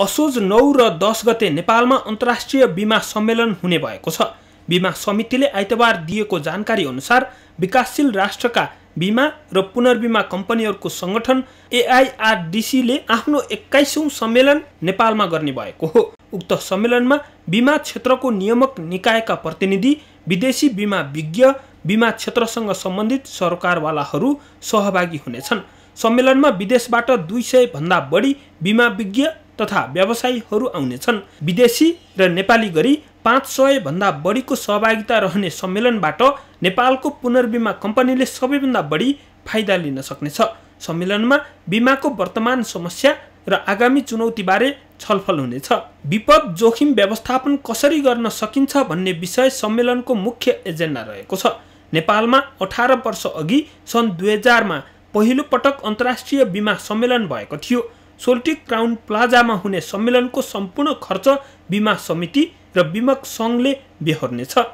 असोज नौ र दस गते नेपालमा अन्तर्राष्ट्रिय बिमा सम्मेलन हुने भएको छ बिमा समितिले आइतबार दिएको जानकारी अनुसार विकासशील राष्ट्रका बिमा र पुनर्बिमा कम्पनीहरूको सङ्गठन एआइआरडिसीले आफ्नो एक्काइसौँ सम्मेलन नेपालमा गर्ने भएको हो उक्त सम्मेलनमा बिमा क्षेत्रको नियामक निकायका प्रतिनिधि विदेशी बिमा विज्ञ बिमा क्षेत्रसँग सम्बन्धित सरकारवालाहरू सहभागी हुनेछन् सम्मेलनमा विदेशबाट दुई सयभन्दा बढी बिमा विज्ञ तथा व्यवसायीहरू आउनेछन् विदेशी र नेपाली गरी पाँच सयभन्दा बढीको सहभागिता रहने सम्मेलनबाट नेपालको पुनर्बिमा कम्पनीले सबैभन्दा बढी फाइदा लिन सक्नेछ सम्मेलनमा बिमाको वर्तमान समस्या र आगामी चुनौतीबारे छलफल हुनेछ विपद जोखिम व्यवस्थापन कसरी गर्न सकिन्छ भन्ने विषय सम्मेलनको मुख्य एजेन्डा रहेको छ नेपालमा अठार वर्ष अघि सन् दुई हजारमा पहिलो पटक अन्तर्राष्ट्रिय बिमा सम्मेलन भएको थियो सोल्टी क्राउन प्लाजामा हुने सम्मेलनको सम्पूर्ण खर्च बिमा समिति र बिमक सङ्घले बेहोर्नेछ